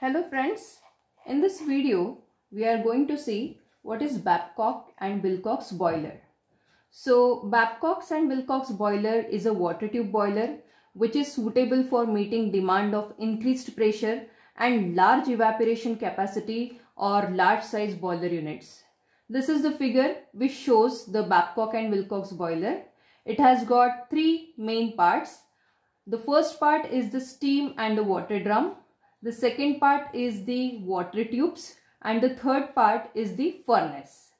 Hello friends, in this video we are going to see what is Babcock and Wilcox boiler. So Babcock's and Wilcox boiler is a water tube boiler which is suitable for meeting demand of increased pressure and large evaporation capacity or large size boiler units. This is the figure which shows the Babcock and Wilcox boiler. It has got three main parts. The first part is the steam and the water drum the second part is the water tubes and the third part is the furnace.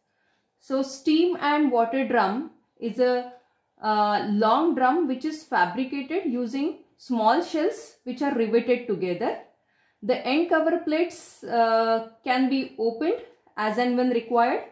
So steam and water drum is a uh, long drum which is fabricated using small shells which are riveted together. The end cover plates uh, can be opened as and when required.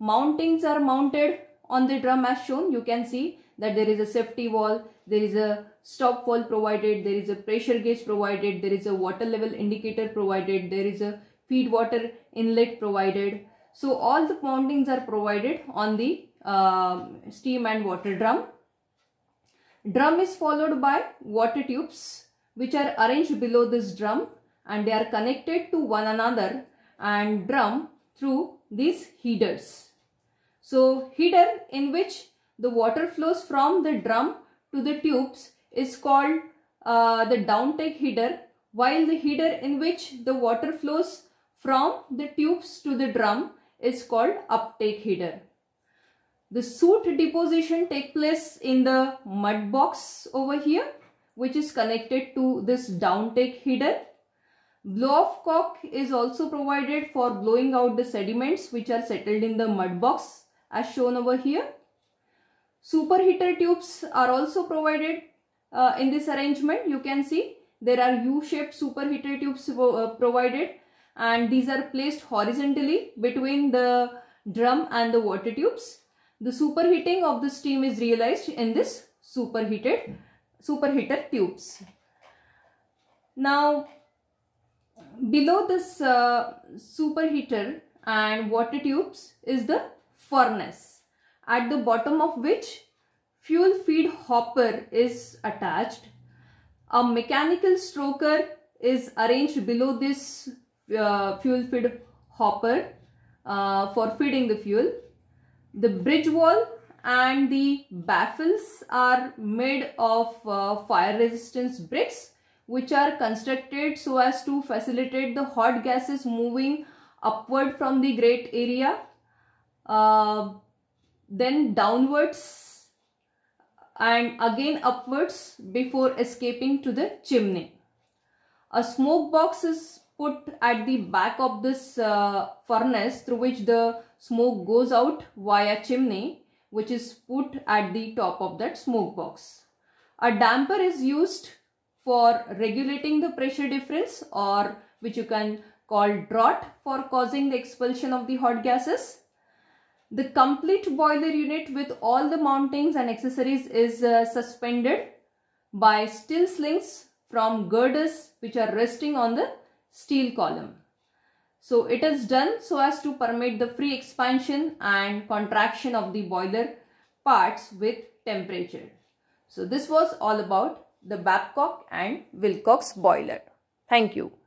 Mountings are mounted on the drum as shown. You can see that there is a safety wall, there is a stop fall provided, there is a pressure gauge provided, there is a water level indicator provided, there is a feed water inlet provided. So all the mountings are provided on the uh, steam and water drum. Drum is followed by water tubes which are arranged below this drum and they are connected to one another and drum through these headers. So header in which the water flows from the drum to the tubes is called uh, the downtake heater while the heater in which the water flows from the tubes to the drum is called uptake heater. The soot deposition take place in the mud box over here which is connected to this downtake heater. Blow off cock is also provided for blowing out the sediments which are settled in the mud box as shown over here. Superheater tubes are also provided uh, in this arrangement. You can see there are U-shaped superheater tubes uh, provided and these are placed horizontally between the drum and the water tubes. The superheating of the steam is realized in this superheated superheater tubes. Now below this uh, superheater and water tubes is the furnace at the bottom of which fuel feed hopper is attached. A mechanical stroker is arranged below this uh, fuel feed hopper uh, for feeding the fuel. The bridge wall and the baffles are made of uh, fire resistance bricks which are constructed so as to facilitate the hot gases moving upward from the grate area. Uh, then downwards and again upwards before escaping to the chimney. A smoke box is put at the back of this uh, furnace through which the smoke goes out via chimney which is put at the top of that smoke box. A damper is used for regulating the pressure difference or which you can call draught for causing the expulsion of the hot gases. The complete boiler unit with all the mountings and accessories is uh, suspended by steel slings from girders which are resting on the steel column. So it is done so as to permit the free expansion and contraction of the boiler parts with temperature. So this was all about the Babcock and Wilcox boiler. Thank you.